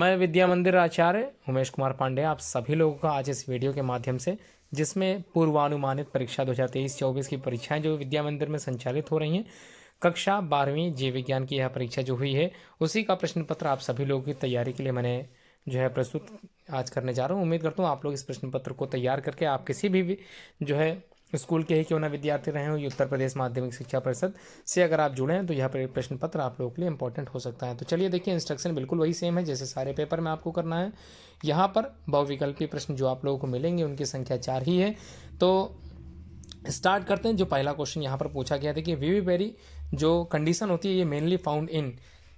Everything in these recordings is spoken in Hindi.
मैं विद्या मंदिर आचार्य उमेश कुमार पांडे आप सभी लोगों का आज इस वीडियो के माध्यम से जिसमें पूर्वानुमानित परीक्षा दो हज़ार तेईस चौबीस की परीक्षाएं जो विद्या मंदिर में संचालित हो रही हैं कक्षा बारहवीं जीव विज्ञान की यह परीक्षा जो हुई है उसी का प्रश्न पत्र आप सभी लोगों की तैयारी के लिए मैंने जो है प्रस्तुत आज करने जा रहा हूँ उम्मीद करता हूँ आप लोग इस प्रश्न पत्र को तैयार करके आप किसी भी, भी जो है स्कूल के ही क्यों ना विद्यार्थी रहे हो ये उत्तर प्रदेश माध्यमिक शिक्षा परिषद से अगर आप जुड़े हैं तो यहाँ पर प्रश्न पत्र आप लोगों के लिए इंपॉर्टेंट हो सकता है तो चलिए देखिए इंस्ट्रक्शन बिल्कुल वही सेम है जैसे सारे पेपर में आपको करना है यहाँ पर बहुविकल्पी प्रश्न जो आप लोगों को मिलेंगे उनकी संख्या चार ही है तो स्टार्ट करते हैं जो पहला क्वेश्चन यहाँ पर पूछा गया था कि वी वी जो कंडीशन होती है ये मेनली फाउंड इन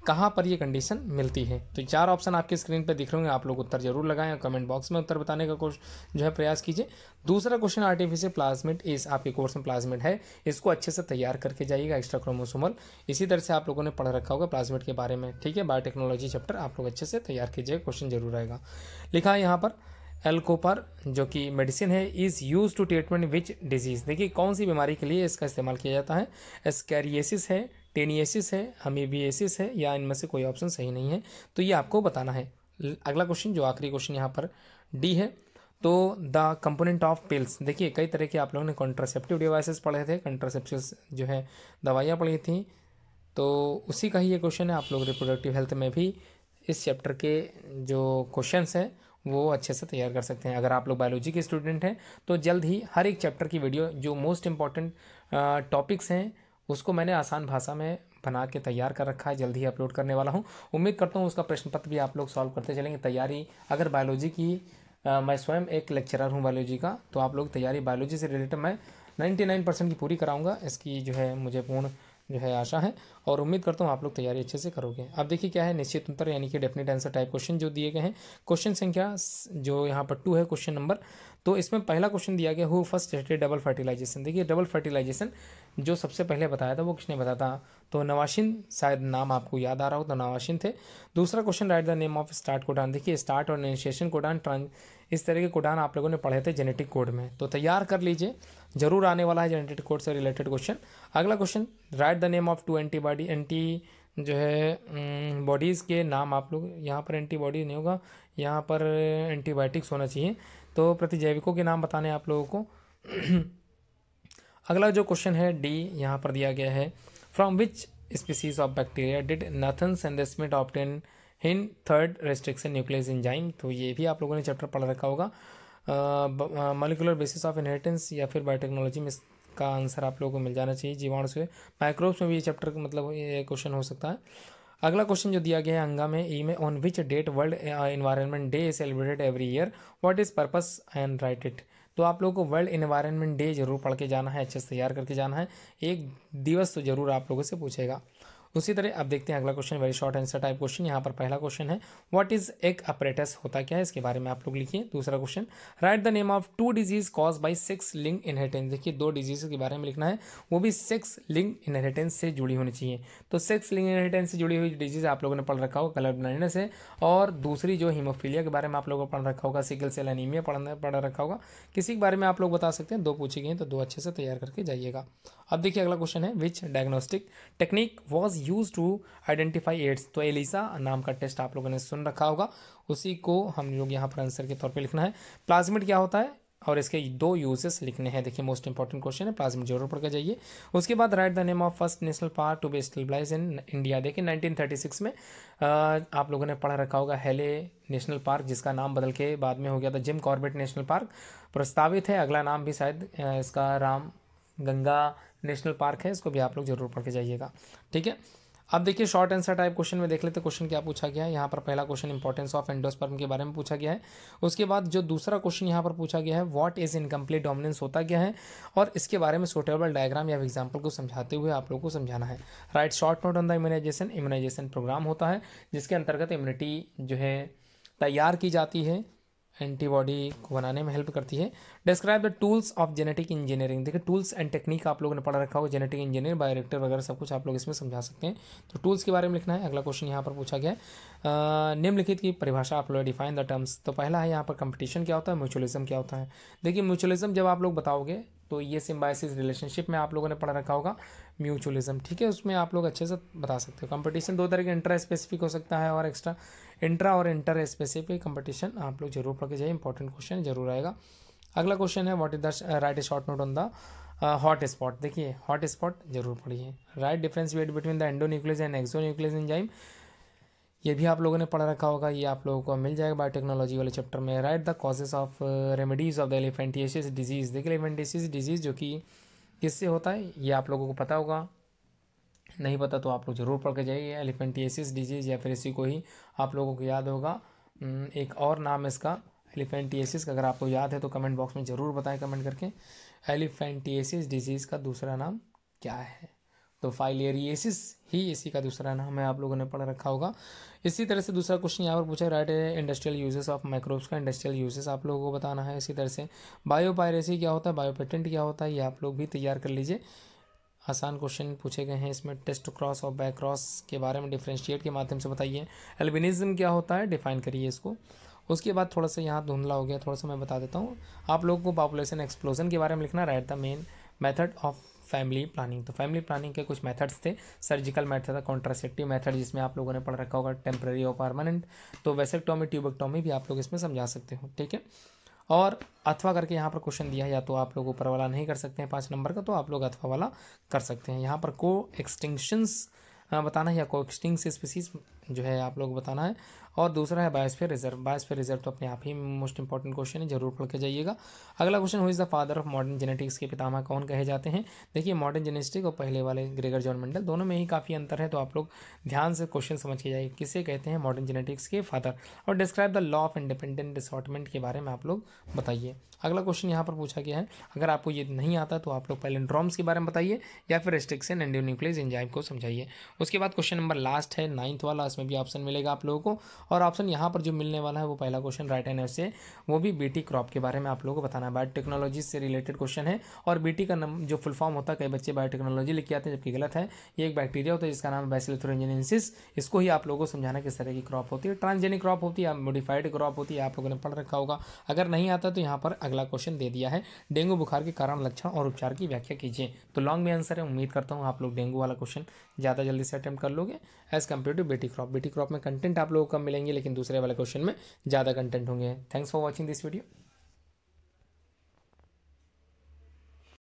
कहाँ पर ये कंडीशन मिलती है तो चार ऑप्शन आपके स्क्रीन पर दिख रहे होंगे आप लोग उत्तर जरूर लगाएं और कमेंट बॉक्स में उत्तर बताने का कोश जो है प्रयास कीजिए दूसरा क्वेश्चन आर्टिफिशियल प्लाज्मेट इस आपके कोर्स में प्लाज्मेट है इसको अच्छे से तैयार करके जाइएगा एक्स्ट्रा क्रोमोसोमल इसी तरह से आप लोगों ने पढ़ रखा होगा प्लाज्मेट के बारे में ठीक है बायोटेक्नोलॉजी चैप्टर आप लोग अच्छे से तैयार कीजिएगा क्वेश्चन जरूर आएगा लिखा है यहाँ पर एल्कोपर जो कि मेडिसिन है is used to treatment which disease देखिए कौन सी बीमारी के लिए इसका इस्तेमाल किया जाता है एस्कैरियसिस है टेनियसिस है हमीबियसिस है या इनमें से कोई ऑप्शन सही नहीं है तो ये आपको बताना है अगला क्वेश्चन जो आखिरी क्वेश्चन यहाँ पर डी है तो द कंपोनेंट ऑफ पिल्स देखिए कई तरह के आप लोगों ने कॉन्ट्रासेप्टिव डिवाइसेस पढ़े थे कंट्रासेप्टिव्स जो है दवाइयाँ पढ़ी थी तो उसी का ही ये क्वेश्चन है आप लोग रिप्रोडक्टिव हेल्थ में भी इस चैप्टर के जो क्वेश्चन हैं वो अच्छे से तैयार कर सकते हैं अगर आप लोग बायोलॉजी के स्टूडेंट हैं तो जल्द ही हर एक चैप्टर की वीडियो जो मोस्ट इम्पॉर्टेंट टॉपिक्स हैं उसको मैंने आसान भाषा में बना के तैयार कर रखा है जल्द ही अपलोड करने वाला हूँ उम्मीद करता हूँ उसका प्रश्न पत्र भी आप लोग सॉल्व करते चलेंगे तैयारी अगर बायोलॉजी की आ, मैं स्वयं एक लेक्चरर हूँ बायोलॉजी का तो आप लोग तैयारी बायोलॉजी से रिलेटेड मैं नाइन्टी नाइन परसेंट की पूरी कराऊँगा इसकी जो है मुझे पूर्ण जो है आशा है और उम्मीद करता हूँ आप लोग तैयारी अच्छे से करोगे अब देखिए क्या है निश्चित उत्तर यानी कि डेफिनेट आंसर टाइप क्वेश्चन जो दिए गए हैं क्वेश्चन संख्या जो यहाँ पर टू है क्वेश्चन नंबर तो इसमें पहला क्वेश्चन दिया गया who first stated double fertilization देखिए डबल फर्टिलाइजेशन जो सबसे पहले बताया था वो किसने बताया था तो नवाशिन शायद नाम आपको याद आ रहा हो तो नवाशिन थे दूसरा question write the name of start codon देखिए स्टार्ट और इनिशिएशन कोडान ट्रांस इस तरह के कोडान आप लोगों ने पढ़े थे जेनेटिक कोड में तो तैयार कर लीजिए जरूर आने वाला है जेनेटिक कोड से रिलेटेड क्वेश्चन अगला question write the name of two antibody anti जो है बॉडीज़ के नाम आप लोग यहाँ पर एंटीबॉडी नहीं होगा यहाँ पर एंटीबायोटिक्स होना चाहिए तो प्रतिजैविकों के नाम बताने आप लोगों को अगला जो क्वेश्चन है डी यहाँ पर दिया गया है from which species of bacteria did Nathans and Smith obtain in third restriction nucleus enzyme तो ये भी आप लोगों ने चैप्टर पढ़ रखा होगा मालिकुलर बेसिस ऑफ इनहेरिटेंस या फिर बायोटेक्नोलॉजी में इसका आंसर आप लोगों को मिल जाना चाहिए जीवाणु से माइक्रोब्स में भी ये चैप्टर मतलब ये क्वेश्चन हो सकता है अगला क्वेश्चन जो दिया गया है अंगा में ई में on which date world environment day is celebrated every year what is purpose and write it तो आप लोगों को वर्ल्ड इन्वायरमेंट डे जरूर पढ़ के जाना है अच्छे से तैयार करके जाना है एक दिवस तो जरूर आप लोगों से पूछेगा उसी तरह आप देखते हैं अगला question very short answer type question यहाँ पर पहला क्वेश्चन है व्हाट इज एक अपरेटस होता क्या है इसके बारे में आप लोग लिखिए दूसरा question write the name of two disease cause by sex linked inheritance देखिए दो डिजीज के बारे में लिखना है वो भी सिक्स लिंग इनहेरिटेंस से जुड़ी होनी चाहिए तो सिक्स लिंग इनहेरिटेंस से जुड़ी हुई डिजीज आप लोगों ने पढ़ रखा होगा कलर ब्लाइंडनेस है और दूसरी जो हिमोफीलिया के बारे में आप लोगों को पढ़ रखा होगा सिकल सेल एनीमिया पढ़ पढ़ रखा होगा किसी के बारे में आप लोग बता सकते हैं दो पूछे गए तो दो अच्छे से तैयार करके जाइएगा अब देखिए अगला क्वेश्चन है which diagnostic technique was use to identify AIDS तो एलिसा नाम का टेस्ट आप लोगों ने सुन रखा होगा उसी को हम लोग यहाँ पर आंसर के तौर पे लिखना है प्लाज्मिड क्या होता है और इसके दो यूजेस लिखने हैं देखिए मोस्ट इंपॉर्टेंट क्वेश्चन है प्लाज्मिट जरूर पढ़कर जाइए उसके बाद write the name of first national park to be stabilize in India देखिए 1936 में आप लोगों ने पढ़ा रखा होगा हेले नेशनल पार्क जिसका नाम बदल के बाद में हो गया था जिम कॉर्बेट नेशनल पार्क प्रस्तावित है अगला नाम भी शायद इसका राम गंगा नेशनल पार्क है इसको भी आप लोग जरूर पढ़ के जाइएगा ठीक है अब देखिए शॉर्ट आंसर टाइप क्वेश्चन में देख लेते क्वेश्चन क्या पूछा गया है यहाँ पर पहला क्वेश्चन इंपॉर्टेंस ऑफ एंडोस्पर्म के बारे में पूछा गया है उसके बाद जो दूसरा क्वेश्चन यहाँ पर पूछा गया है व्हाट इज इनकम्प्लीट डोमिनेंस होता गया है और इसके बारे में सुटेबल डायग्राम या एग्जाम्पल को समझाते हुए आप लोग को समझाना है write short note on the immunization immunization programme होता है जिसके अंतर्गत इम्यूनिटी जो है तैयार की जाती है एंटीबॉडी को बनाने में हेल्प करती है describe the tools of genetic engineering देखिए टूल्स एंड टेक्निक आप लोगों ने पढ़ा रखा हो जेनेटिक इंजीनियर बायोरेक्टर वगैरह सब कुछ आप लोग इसमें समझा सकते हैं तो टूल्स के बारे में लिखना है अगला क्वेश्चन यहाँ पर पूछा गया है निम्नलिखित की परिभाषा आप लोग डिफाइन द टर्म्स तो पहला है यहाँ पर कंपटीशन क्या होता है म्यूचुअलिज्म क्या होता है देखिए म्यूचुअलिज्म जब आप लोग बताओगे तो ये सिम्बाइसिस रिलेशनशिप में आप लोगों ने पढ़ा रखा होगा म्यूचुअलिज्म ठीक है उसमें आप लोग अच्छे से बता सकते हो कंपटीशन दो तरह के इंट्रा स्पेसिफिक हो सकता है और एक्स्ट्रा इंट्रा और इंटर स्पेसिफिक कंपटीशन आप लोग जरूर पढ़ के जाइए इंपॉर्टेंट क्वेश्चन जरूर आएगा अगला क्वेश्चन है what is the write short note on the hot spot देखिए हॉट स्पॉट जरूर पढ़िए write difference what between the endo nucleus and exo nucleus enzyme ये भी आप लोगों ने पढ़ रखा होगा ये आप लोगों को मिल जाएगा बायोटेक्नोलॉजी वाले चैप्टर में write the causes of remedies of the elephantiasis disease देखिए एलिफेंटियस डिजीज़ जो कि किससे होता है ये आप लोगों को पता होगा नहीं पता तो आप लोग जरूर पढ़ के जाइए एलिफेंटिएसिस डिजीज़ या फिर इसी को ही आप लोगों को याद होगा एक और नाम इसका एलिफेंटिएसिस का अगर आपको याद है तो कमेंट बॉक्स में ज़रूर बताएं कमेंट करके एलिफेंटिएसिस डिजीज़ का दूसरा नाम क्या है तो फाइलेरिएसिस ही इसी का दूसरा नाम है आप लोगों ने पढ़ रखा होगा इसी तरह से दूसरा क्वेश्चन यहाँ पर पूछा write industrial uses of microbes का इंडस्ट्रियल यूजेस आप लोगों को बताना है इसी तरह से बायोपायरेसी क्या होता है बायोपेटेंट क्या होता है ये आप लोग भी तैयार कर लीजिए आसान क्वेश्चन पूछे गए हैं इसमें टेस्ट क्रॉस और बैक क्रॉस के बारे में डिफ्रेंशिएट के माध्यम से बताइए एल्बिनिज्म क्या होता है डिफाइन करिए इसको उसके बाद थोड़ा सा यहाँ धुंधला हो गया थोड़ा सा मैं बता देता हूँ आप लोगों को पॉपुलेशन एक्सप्लोजन के बारे में लिखना write the main method of family planning तो फैमिली प्लानिंग के कुछ मेथड्स थे सर्जिकल मेथड था कॉन्ट्रासेप्टिव मेथड जिसमें आप लोगों ने पढ़ रखा होगा टेम्प्रेरी और परमानेंट तो वेसेक्टॉमी ट्यूबेक्टॉमी भी आप लोग इसमें समझा सकते हो ठीक है और अथवा करके यहाँ पर क्वेश्चन दिया है या तो आप लोग ऊपर वाला नहीं कर सकते हैं पाँच नंबर का तो आप लोग अथवा वाला कर सकते हैं यहाँ पर को एक्सटिंक्शंस बताना है या को एक्सटिंग स्पीसीज जो है आप लोग बताना है और दूसरा है बायोस्फीयर रिजर्व बायोस्फीयर रिजर्व तो अपने आप ही मोस्ट इंपॉर्टेंट क्वेश्चन है जरूर पढ़ के जाइएगा अगला question who is the father of modern genetics के पितामा कौन कहे जाते हैं देखिए मॉडर्न जेनेटिक्स और पहले वाले ग्रेगर जॉन मंडल दोनों में ही काफ़ी अंतर है तो आप लोग ध्यान से क्वेश्चन समझ के जाइए किसे कहते हैं मॉडर्न जेनेटिक्स के फादर और describe the law of independent assortment के बारे में आप लोग बताइए अगला क्वेश्चन यहाँ पर पूछा गया है अगर आपको ये नहीं आता तो आप लोग पहले ड्रॉम्स के बारे में बताइए या फिर रेस्ट्रिक्शन एंडियो न्यूक्लियस एंजाइम को समझाइए उसके बाद क्वेश्चन नंबर लास्ट है नाइन्थ वाला इसमें भी ऑप्शन मिलेगा आप लोगों को और ऑप्शन यहाँ पर जो मिलने वाला है वो पहला क्वेश्चन राइट एंड से वो भी बीटी क्रॉप के बारे में आप लोगों को बताना है बायोटेक्नोलॉजी से रिलेटेड क्वेश्चन है और बीटी का जो फुल फॉर्म होता है कई बच्चे बायोटेक्नोलॉजी के आते हैं जबकि गलत है ये एक बैक्टीरिया होता है जिसका नाम है बैसिलथ्रोजेनेसिस इसको ही आप लोगों को समझाना किस तरह की क्रॉप होती है ट्रांसजेनिक क्रॉप होती है मोडिफाइड क्रॉप होती है आप लोगों ने पढ़ रखा होगा अगर नहीं आता तो यहाँ पर अगला क्वेश्चन दे दिया है डेंगू बुखार के कारण लक्षण और उपचार की व्याख्या कीजिए तो लॉन्ग में आंसर है उम्मीद करता हूँ आप लोग डेंगू वाला क्वेश्चन ज़्यादा जल्दी से अटैम्प्ट कर लोगे as compare to Bt crop Bt crop में कंटेंट आप लोगों का मिले मिलेंगे लेकिन दूसरे वाले क्वेश्चन में ज़्यादा कंटेंट होंगे thanks for watching this video